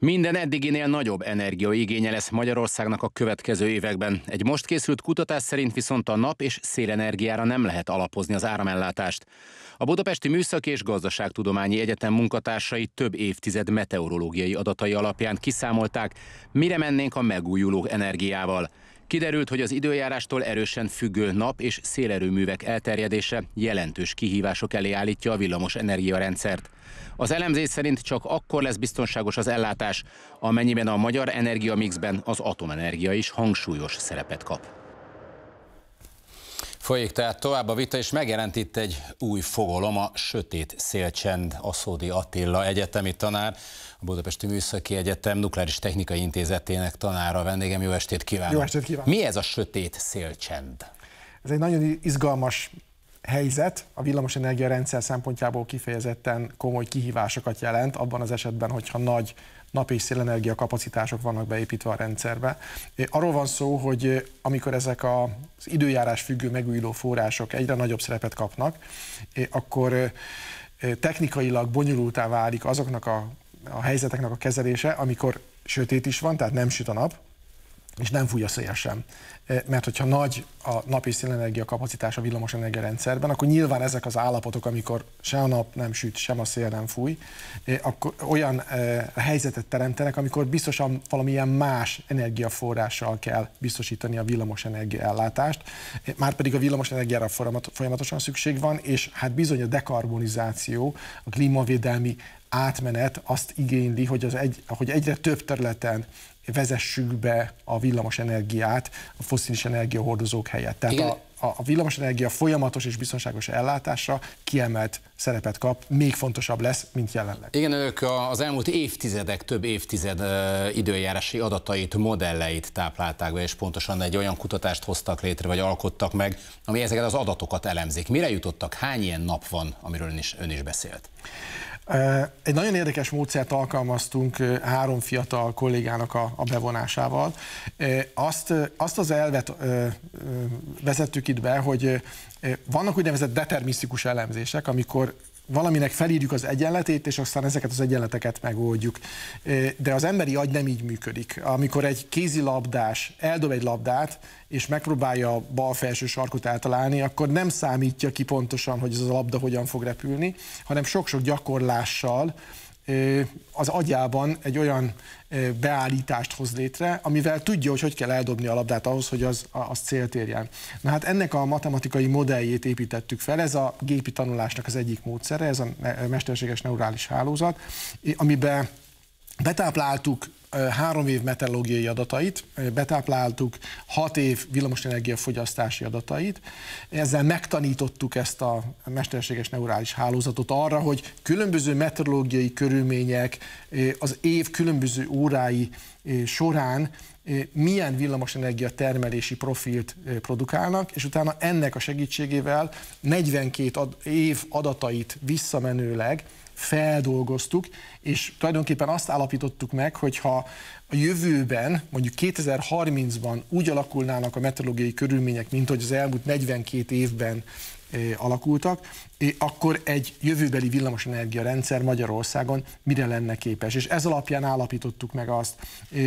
Minden eddiginél nagyobb energiaigénye lesz Magyarországnak a következő években. Egy most készült kutatás szerint viszont a nap és szélenergiára nem lehet alapozni az áramellátást. A Budapesti Műszaki és Gazdaságtudományi Egyetem munkatársai több évtized meteorológiai adatai alapján kiszámolták, mire mennénk a megújuló energiával. Kiderült, hogy az időjárástól erősen függő nap és szélerőművek elterjedése jelentős kihívások elé állítja a villamos energiarendszert. Az elemzés szerint csak akkor lesz biztonságos az ellátás, amennyiben a magyar energiamixben az atomenergia is hangsúlyos szerepet kap. Folyik tehát tovább a vita, és megjelent itt egy új fogalom a Sötét Szélcsend Aszódi Attila egyetemi tanár, a Budapesti Műszaki Egyetem Nukleáris Technikai Intézetének tanára vendégem. Jó estét kívánok! Jó estét kívánok! Mi ez a Sötét Szélcsend? Ez egy nagyon izgalmas helyzet a villamosenergia rendszer szempontjából kifejezetten komoly kihívásokat jelent, abban az esetben, hogyha nagy nap és szélenergia kapacitások vannak beépítve a rendszerbe. Arról van szó, hogy amikor ezek az időjárás függő megújuló források egyre nagyobb szerepet kapnak, akkor technikailag bonyolultá válik azoknak a, a helyzeteknek a kezelése, amikor sötét is van, tehát nem süt a nap, és nem fúj a szél sem. Mert hogyha nagy a napi szélenergia kapacitás a villamosenergia rendszerben, akkor nyilván ezek az állapotok, amikor se a nap nem süt, sem a szél nem fúj, akkor olyan helyzetet teremtenek, amikor biztosan valamilyen más energiaforrással kell biztosítani a villamosenergia ellátást. Márpedig a energiára folyamatosan szükség van, és hát bizony a dekarbonizáció, a klímavédelmi átmenet azt igényli, hogy, az egy, hogy egyre több területen vezessük be a villamos energiát a foszilis energiahordozók helyett. Tehát Igen. a, a energia folyamatos és biztonságos ellátása kiemelt szerepet kap, még fontosabb lesz, mint jelenleg. Igen, ők az elmúlt évtizedek, több évtized időjárási adatait, modelleit táplálták be, és pontosan egy olyan kutatást hoztak létre, vagy alkottak meg, ami ezeket az adatokat elemzik. Mire jutottak? Hány ilyen nap van, amiről ön is, ön is beszélt? Egy nagyon érdekes módszert alkalmaztunk három fiatal kollégának a, a bevonásával. Azt, azt az elvet vezettük itt be, hogy vannak úgynevezett determinisztikus elemzések, amikor valaminek felírjuk az egyenletét, és aztán ezeket az egyenleteket megoldjuk. De az emberi agy nem így működik. Amikor egy kézilabdás eldob egy labdát, és megpróbálja a bal felső sarkot eltalálni, akkor nem számítja ki pontosan, hogy ez a labda hogyan fog repülni, hanem sok-sok gyakorlással az agyában egy olyan beállítást hoz létre, amivel tudja, hogy hogy kell eldobni a labdát ahhoz, hogy az, az célt érjen. Na hát ennek a matematikai modelljét építettük fel, ez a gépi tanulásnak az egyik módszere, ez a mesterséges neurális hálózat, amiben betápláltuk három év meteorológiai adatait, betápláltuk hat év villamosenergia fogyasztási adatait, ezzel megtanítottuk ezt a mesterséges neurális hálózatot arra, hogy különböző meteorológiai körülmények az év különböző órái során milyen villamosenergia termelési profilt produkálnak, és utána ennek a segítségével 42 év adatait visszamenőleg feldolgoztuk, és tulajdonképpen azt állapítottuk meg, hogy ha a jövőben, mondjuk 2030-ban úgy alakulnának a meteorológiai körülmények, mint hogy az elmúlt 42 évben alakultak, akkor egy jövőbeli villamosenergia rendszer Magyarországon mire lenne képes. És ez alapján állapítottuk meg azt,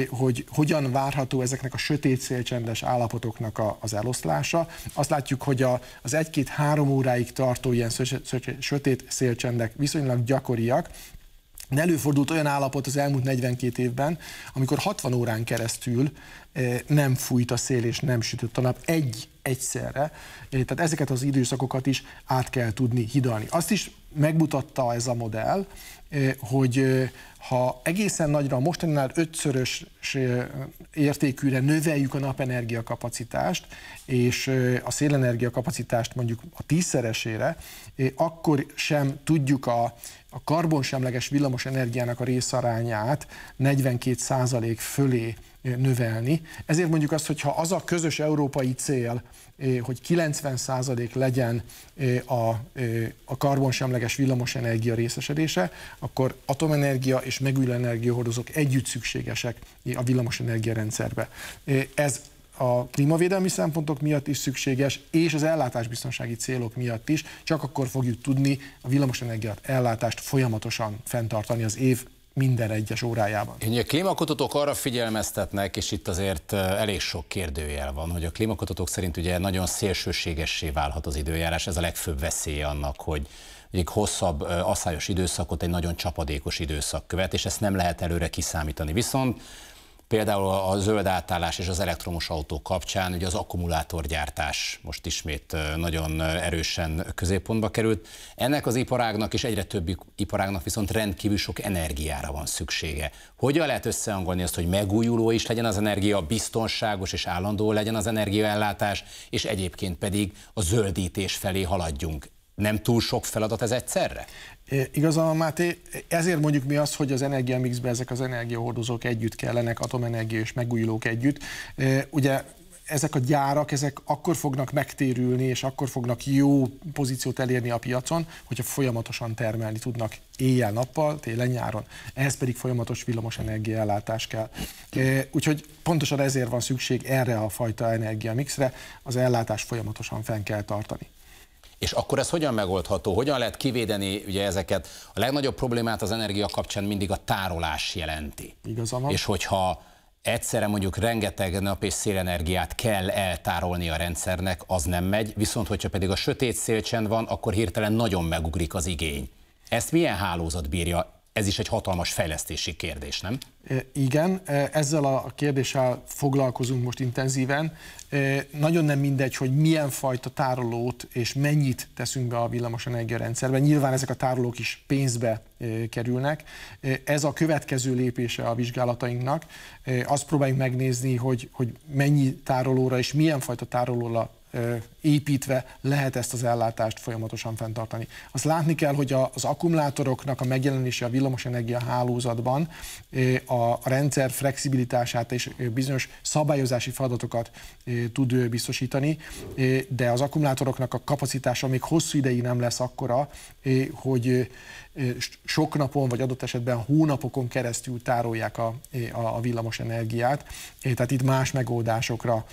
hogy hogyan várható ezeknek a sötét szélcsendes állapotoknak a, az eloszlása. Azt látjuk, hogy az egy-két-három óráig tartó ilyen sötét szélcsendek viszonylag gyakoriak, de előfordult olyan állapot az elmúlt 42 évben, amikor 60 órán keresztül eh, nem fújt a szél és nem sütött a nap egy egyszerre. Eh, tehát ezeket az időszakokat is át kell tudni hidalni. Azt is megmutatta ez a modell, eh, hogy ha egészen nagyra, a mostaninál ötszörös értékűre növeljük a napenergia kapacitást, és a szélenergia kapacitást mondjuk a tízszeresére, akkor sem tudjuk a a karbonsemleges villamos energiának a részarányát 42% fölé eh, növelni. Ezért mondjuk azt, hogy ha az a közös európai cél, eh, hogy 90% legyen eh, a, a karbonsemleges energia részesedése, akkor atomenergia és megújuló energiahordozók együtt szükségesek a energia rendszerbe. Ez a klímavédelmi szempontok miatt is szükséges, és az ellátásbiztonsági célok miatt is, csak akkor fogjuk tudni a villamosenergiát ellátást folyamatosan fenntartani az év minden egyes órájában. Ugye a klímakutatók arra figyelmeztetnek, és itt azért eh, elég sok kérdőjel van, hogy a klímakutatók szerint ugye nagyon szélsőségessé válhat az időjárás, ez a legfőbb veszélye annak, hogy egy hosszabb eh, asszályos időszakot egy nagyon csapadékos időszak követ, és ezt nem lehet előre kiszámítani. Viszont Például a zöld átállás és az elektromos autó kapcsán ugye az akkumulátorgyártás most ismét nagyon erősen középpontba került. Ennek az iparágnak és egyre többi iparágnak viszont rendkívül sok energiára van szüksége. Hogyan lehet összehangolni azt, hogy megújuló is legyen az energia, biztonságos és állandó legyen az energiaellátás, és egyébként pedig a zöldítés felé haladjunk? nem túl sok feladat ez egyszerre? É, igazán Máté, ezért mondjuk mi azt, hogy az energiamixben ezek az energiahordozók együtt kellenek, atomenergia és megújulók együtt. ugye ezek a gyárak, ezek akkor fognak megtérülni, és akkor fognak jó pozíciót elérni a piacon, hogyha folyamatosan termelni tudnak éjjel-nappal, télen-nyáron. Ehhez pedig folyamatos villamos energiaellátás kell. Úgyhogy pontosan ezért van szükség erre a fajta energiamixre, az ellátást folyamatosan fenn kell tartani. És akkor ez hogyan megoldható? Hogyan lehet kivédeni ugye ezeket? A legnagyobb problémát az energia kapcsán mindig a tárolás jelenti. Igazán. És hogyha egyszerre mondjuk rengeteg nap és szélenergiát kell eltárolni a rendszernek, az nem megy, viszont hogyha pedig a sötét szélcsend van, akkor hirtelen nagyon megugrik az igény. Ezt milyen hálózat bírja? ez is egy hatalmas fejlesztési kérdés, nem? Igen, ezzel a kérdéssel foglalkozunk most intenzíven. Nagyon nem mindegy, hogy milyen fajta tárolót és mennyit teszünk be a villamos rendszerbe. Nyilván ezek a tárolók is pénzbe kerülnek. Ez a következő lépése a vizsgálatainknak. Azt próbáljuk megnézni, hogy, hogy mennyi tárolóra és milyen fajta tárolóra építve lehet ezt az ellátást folyamatosan fenntartani. Azt látni kell, hogy az akkumulátoroknak a megjelenése a villamosenergia hálózatban a rendszer flexibilitását és bizonyos szabályozási feladatokat tud biztosítani, de az akkumulátoroknak a kapacitása még hosszú ideig nem lesz akkora, hogy sok napon, vagy adott esetben hónapokon keresztül tárolják a, a villamos Tehát itt más megoldásokra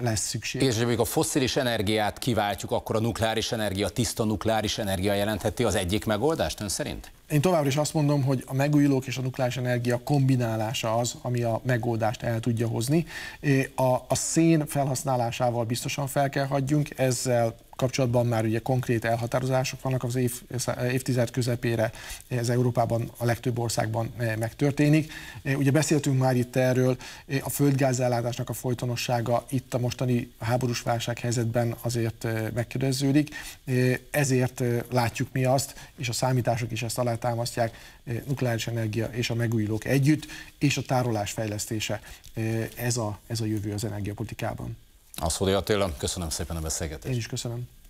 lesz szükség. És amíg a fosszilis energiát kiváltjuk, akkor a nukleáris energia, tiszta nukleáris energia jelentheti az egyik megoldást ön szerint? Én továbbra is azt mondom, hogy a megújulók és a nukleáris energia kombinálása az, ami a megoldást el tudja hozni. A, a szén felhasználásával biztosan fel kell hagyjunk, ezzel kapcsolatban már ugye konkrét elhatározások vannak az év, évtized közepére, ez Európában a legtöbb országban eh, megtörténik. Eh, ugye beszéltünk már itt erről, eh, a földgázállátásnak a folytonossága itt a mostani háborús válság helyzetben azért megkérdeződik, ezért látjuk mi azt, és a számítások is ezt alátámasztják, nukleáris energia és a megújulók együtt, és a tárolás fejlesztése. Ez a, ez a jövő az energiapolitikában. Azt Attila, köszönöm szépen a beszélgetést. Én is köszönöm.